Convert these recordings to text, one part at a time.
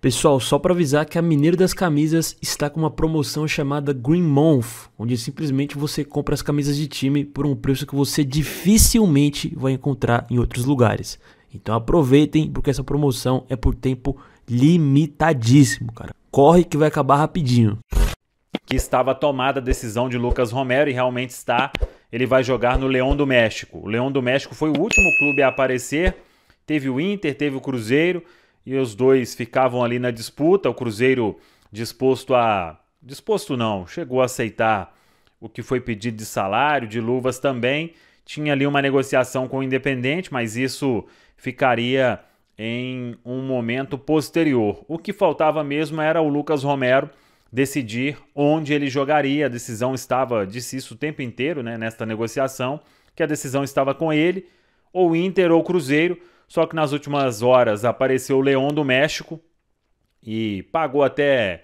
Pessoal, só para avisar que a Mineiro das Camisas está com uma promoção chamada Green Month, onde simplesmente você compra as camisas de time por um preço que você dificilmente vai encontrar em outros lugares. Então aproveitem, porque essa promoção é por tempo limitadíssimo, cara. Corre que vai acabar rapidinho. Que estava tomada a decisão de Lucas Romero e realmente está. Ele vai jogar no Leão do México. O Leão do México foi o último clube a aparecer. Teve o Inter, teve o Cruzeiro e os dois ficavam ali na disputa. O Cruzeiro disposto a. disposto não, chegou a aceitar o que foi pedido de salário, de luvas também. Tinha ali uma negociação com o Independente, mas isso ficaria em um momento posterior. O que faltava mesmo era o Lucas Romero decidir onde ele jogaria. A decisão estava, disse isso o tempo inteiro, né, nesta negociação, que a decisão estava com ele, ou Inter ou Cruzeiro. Só que nas últimas horas apareceu o Leão do México e pagou até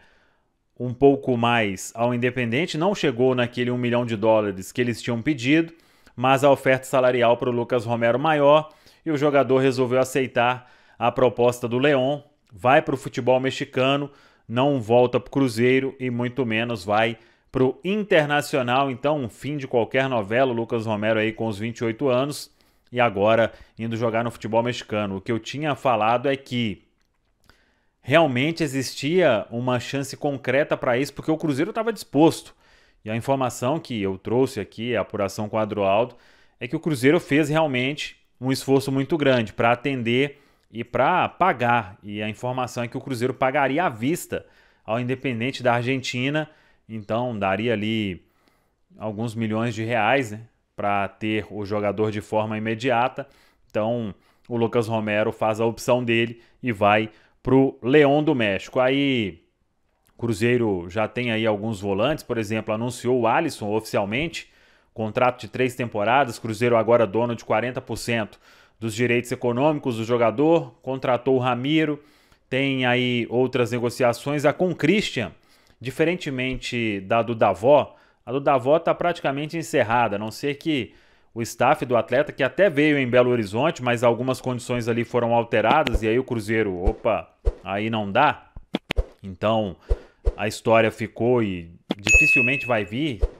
um pouco mais ao Independente. Não chegou naquele 1 milhão de dólares que eles tinham pedido, mas a oferta salarial para o Lucas Romero maior e o jogador resolveu aceitar a proposta do Leão. Vai para o futebol mexicano, não volta para o Cruzeiro e muito menos vai para o Internacional. Então, um fim de qualquer novela. O Lucas Romero aí com os 28 anos e agora indo jogar no futebol mexicano. O que eu tinha falado é que realmente existia uma chance concreta para isso, porque o Cruzeiro estava disposto. E a informação que eu trouxe aqui, a apuração com Adroaldo, é que o Cruzeiro fez realmente um esforço muito grande para atender e para pagar. E a informação é que o Cruzeiro pagaria à vista ao Independente da Argentina, então daria ali alguns milhões de reais, né? para ter o jogador de forma imediata. Então, o Lucas Romero faz a opção dele e vai para o Leão do México. Aí Cruzeiro já tem aí alguns volantes, por exemplo, anunciou o Alisson oficialmente, contrato de três temporadas, Cruzeiro agora dono de 40% dos direitos econômicos do jogador, contratou o Ramiro, tem aí outras negociações. A com Christian, diferentemente da do Davó, a do Davó está praticamente encerrada, a não ser que o staff do atleta, que até veio em Belo Horizonte, mas algumas condições ali foram alteradas, e aí o Cruzeiro, opa, aí não dá. Então a história ficou e dificilmente vai vir.